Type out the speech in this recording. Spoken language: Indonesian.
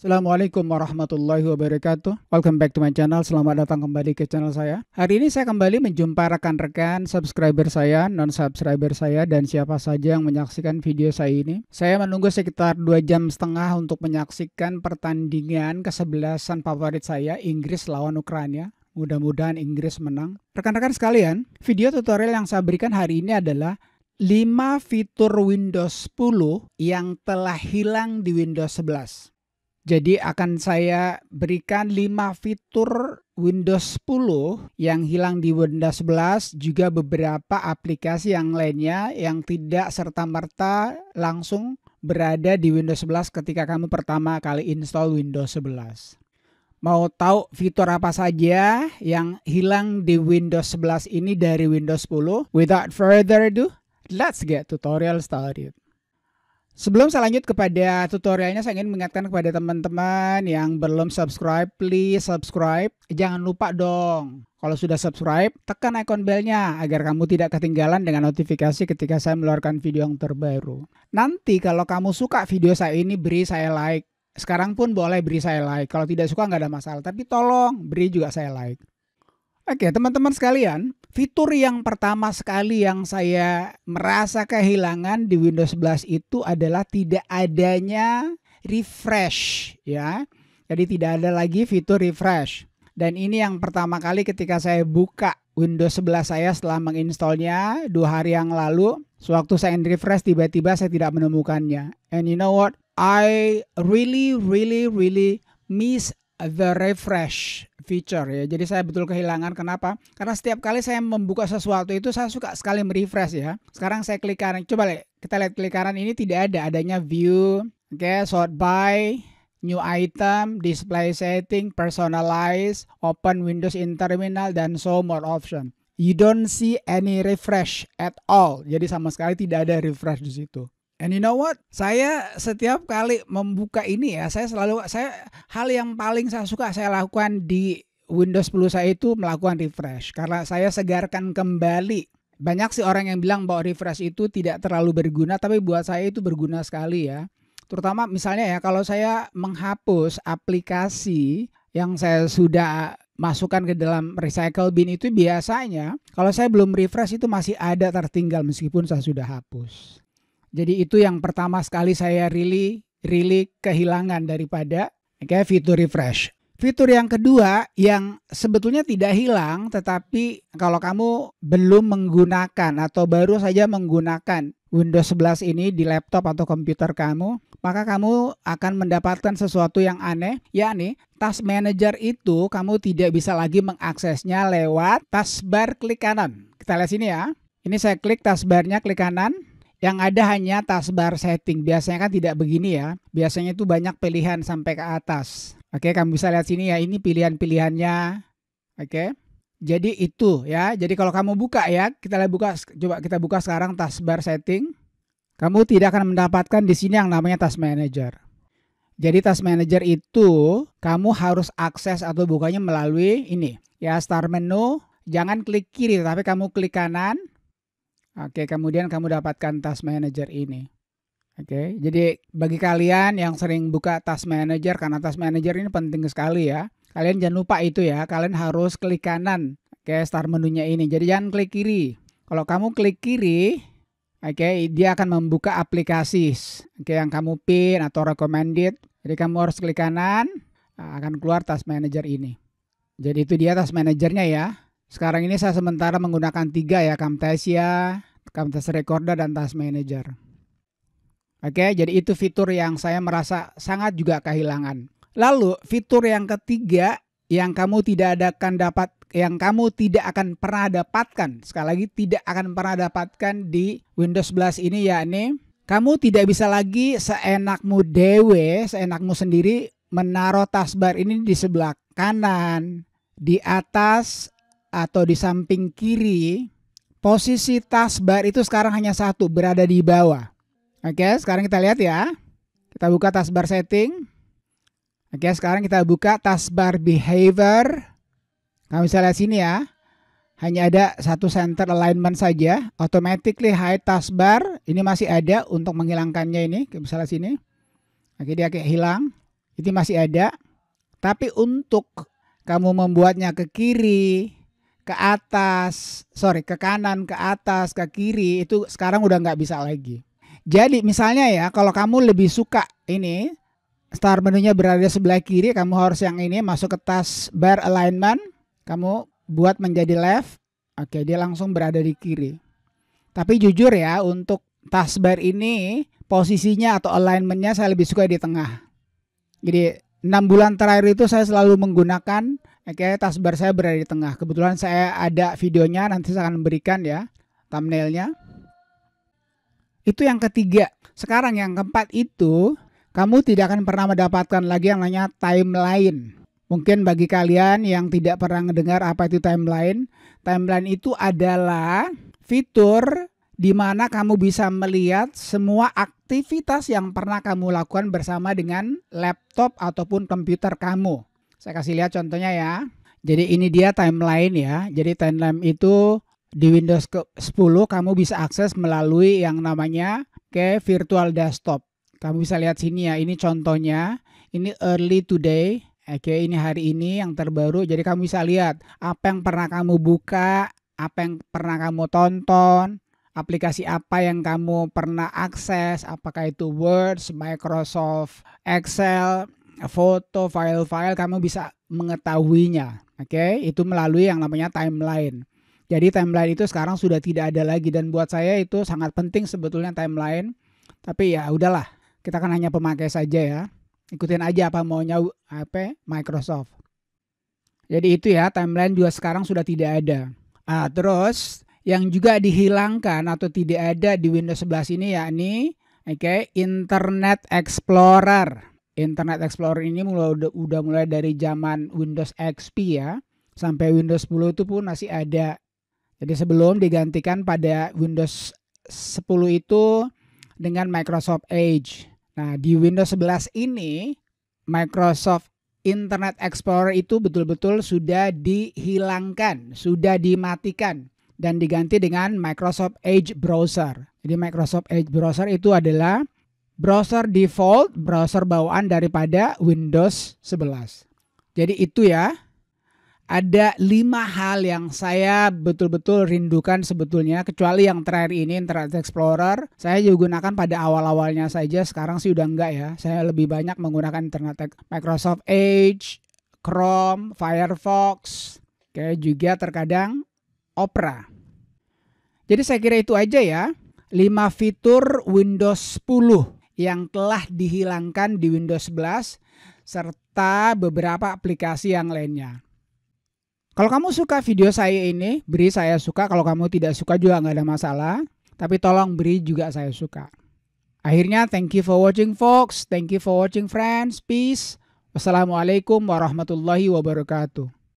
Assalamualaikum warahmatullahi wabarakatuh. Welcome back to my channel. Selamat datang kembali ke channel saya. Hari ini saya kembali menjumpai rekan-rekan subscriber saya, non-subscriber saya, dan siapa saja yang menyaksikan video saya ini. Saya menunggu sekitar 2 jam setengah untuk menyaksikan pertandingan kesebelasan favorit saya, Inggris lawan Ukraina. Mudah-mudahan Inggris menang. Rekan-rekan sekalian, video tutorial yang saya berikan hari ini adalah 5 fitur Windows 10 yang telah hilang di Windows 11. Jadi akan saya berikan 5 fitur Windows 10 yang hilang di Windows 11 juga beberapa aplikasi yang lainnya yang tidak serta-merta langsung berada di Windows 11 ketika kamu pertama kali install Windows 11. Mau tahu fitur apa saja yang hilang di Windows 11 ini dari Windows 10? Without further ado, let's get tutorial started. Sebelum saya lanjut kepada tutorialnya, saya ingin mengingatkan kepada teman-teman yang belum subscribe, please subscribe. Jangan lupa dong, kalau sudah subscribe, tekan ikon belnya agar kamu tidak ketinggalan dengan notifikasi ketika saya meluarkan video yang terbaru. Nanti kalau kamu suka video saya ini, beri saya like. Sekarang pun boleh beri saya like. Kalau tidak suka nggak ada masalah, tapi tolong beri juga saya like. Oke, teman-teman sekalian, Fitur yang pertama sekali yang saya merasa kehilangan di Windows 11 itu adalah tidak adanya refresh ya. Jadi tidak ada lagi fitur refresh. Dan ini yang pertama kali ketika saya buka Windows 11 saya setelah menginstalnya dua hari yang lalu. Sewaktu saya refresh tiba-tiba saya tidak menemukannya. And you know what? I really really really miss the refresh feature ya. Jadi saya betul kehilangan kenapa? Karena setiap kali saya membuka sesuatu itu saya suka sekali merefresh ya. Sekarang saya klik kanan. Coba kita lihat klik kanan ini tidak ada adanya view, oke, okay, sort by, new item, display setting, personalize, open windows in terminal dan so more option. You don't see any refresh at all. Jadi sama sekali tidak ada refresh di situ. And you know what? Saya setiap kali membuka ini ya, saya selalu saya hal yang paling saya suka saya lakukan di Windows 10 saya itu melakukan refresh karena saya segarkan kembali. Banyak sih orang yang bilang bahwa refresh itu tidak terlalu berguna, tapi buat saya itu berguna sekali ya. Terutama misalnya ya kalau saya menghapus aplikasi yang saya sudah masukkan ke dalam recycle bin itu biasanya kalau saya belum refresh itu masih ada tertinggal meskipun saya sudah hapus. Jadi itu yang pertama sekali saya really really kehilangan daripada okay, fitur refresh. Fitur yang kedua yang sebetulnya tidak hilang tetapi kalau kamu belum menggunakan atau baru saja menggunakan Windows 11 ini di laptop atau komputer kamu, maka kamu akan mendapatkan sesuatu yang aneh, yakni Task Manager itu kamu tidak bisa lagi mengaksesnya lewat taskbar klik kanan. Kita lihat sini ya. Ini saya klik taskbarnya klik kanan, yang ada hanya taskbar setting. Biasanya kan tidak begini ya. Biasanya itu banyak pilihan sampai ke atas. Oke, kamu bisa lihat sini ya. Ini pilihan-pilihannya. Oke. Jadi itu ya. Jadi kalau kamu buka ya, kita lihat buka coba kita buka sekarang taskbar setting. Kamu tidak akan mendapatkan di sini yang namanya task manager. Jadi task manager itu kamu harus akses atau bukanya melalui ini ya start menu. Jangan klik kiri tapi kamu klik kanan Oke, kemudian kamu dapatkan task manager ini. Oke, jadi bagi kalian yang sering buka task manager karena task manager ini penting sekali ya. Kalian jangan lupa itu ya, kalian harus klik kanan. Oke, start menunya ini. Jadi jangan klik kiri. Kalau kamu klik kiri, oke, dia akan membuka aplikasi. Oke, yang kamu pin atau recommended. Jadi kamu harus klik kanan, akan keluar task manager ini. Jadi itu dia task manajernya ya. Sekarang ini saya sementara menggunakan tiga ya, Camtasia, Camtasia Recorder, dan Task Manager. Oke, jadi itu fitur yang saya merasa sangat juga kehilangan. Lalu fitur yang ketiga yang kamu tidak akan dapat yang kamu tidak akan pernah dapatkan. Sekali lagi tidak akan pernah dapatkan di Windows 11 ini yakni kamu tidak bisa lagi seenakmu dewe, seenakmu sendiri menaruh taskbar ini di sebelah kanan, di atas atau di samping kiri, posisi taskbar itu sekarang hanya satu, berada di bawah. Oke, sekarang kita lihat ya. Kita buka taskbar setting. Oke, sekarang kita buka taskbar behavior. Kamu bisa lihat sini ya. Hanya ada satu center alignment saja. Automatically hide taskbar. Ini masih ada untuk menghilangkannya ini. Kamu bisa lihat sini. Oke, dia kayak hilang. Ini masih ada. Tapi untuk kamu membuatnya ke kiri, ke atas, sorry ke kanan, ke atas, ke kiri itu sekarang udah nggak bisa lagi. Jadi misalnya ya kalau kamu lebih suka ini star menunya berada sebelah kiri, kamu harus yang ini masuk ke tas bar alignment, kamu buat menjadi left. Oke, dia langsung berada di kiri. Tapi jujur ya untuk tas bar ini posisinya atau alignmentnya saya lebih suka di tengah. Jadi enam bulan terakhir itu saya selalu menggunakan Oke, tasbar saya berada di tengah. Kebetulan saya ada videonya, nanti saya akan berikan ya thumbnailnya. Itu yang ketiga. Sekarang yang keempat itu, kamu tidak akan pernah mendapatkan lagi yang namanya timeline. Mungkin bagi kalian yang tidak pernah mendengar apa itu timeline, timeline itu adalah fitur di mana kamu bisa melihat semua aktivitas yang pernah kamu lakukan bersama dengan laptop ataupun komputer kamu. Saya kasih lihat contohnya ya. Jadi ini dia timeline ya. Jadi timeline itu di Windows 10 kamu bisa akses melalui yang namanya ke virtual desktop. Kamu bisa lihat sini ya. Ini contohnya. Ini early today. Oke, ini hari ini yang terbaru. Jadi kamu bisa lihat apa yang pernah kamu buka, apa yang pernah kamu tonton, aplikasi apa yang kamu pernah akses, apakah itu Word, Microsoft Excel, foto, file-file kamu bisa mengetahuinya. Oke, okay? itu melalui yang namanya timeline. Jadi timeline itu sekarang sudah tidak ada lagi dan buat saya itu sangat penting sebetulnya timeline. Tapi ya udahlah, kita kan hanya pemakai saja ya. Ikutin aja apa maunya HP Microsoft. Jadi itu ya timeline juga sekarang sudah tidak ada. Ah, terus yang juga dihilangkan atau tidak ada di Windows 11 ini yakni oke okay, Internet Explorer. Internet Explorer ini mulai udah, udah mulai dari zaman Windows XP ya sampai Windows 10 itu pun masih ada. Jadi sebelum digantikan pada Windows 10 itu dengan Microsoft Edge. Nah, di Windows 11 ini Microsoft Internet Explorer itu betul-betul sudah dihilangkan, sudah dimatikan dan diganti dengan Microsoft Edge browser. Jadi Microsoft Edge browser itu adalah browser default, browser bawaan daripada Windows 11. Jadi itu ya. Ada lima hal yang saya betul-betul rindukan sebetulnya, kecuali yang terakhir ini Internet Explorer. Saya juga gunakan pada awal-awalnya saja, sekarang sih udah enggak ya. Saya lebih banyak menggunakan Internet Microsoft Edge, Chrome, Firefox, kayak juga terkadang Opera. Jadi saya kira itu aja ya, lima fitur Windows 10 yang telah dihilangkan di Windows 11 serta beberapa aplikasi yang lainnya. Kalau kamu suka video saya ini, beri saya suka. Kalau kamu tidak suka juga nggak ada masalah. Tapi tolong beri juga saya suka. Akhirnya, thank you for watching, folks. Thank you for watching, friends. Peace. Wassalamualaikum warahmatullahi wabarakatuh.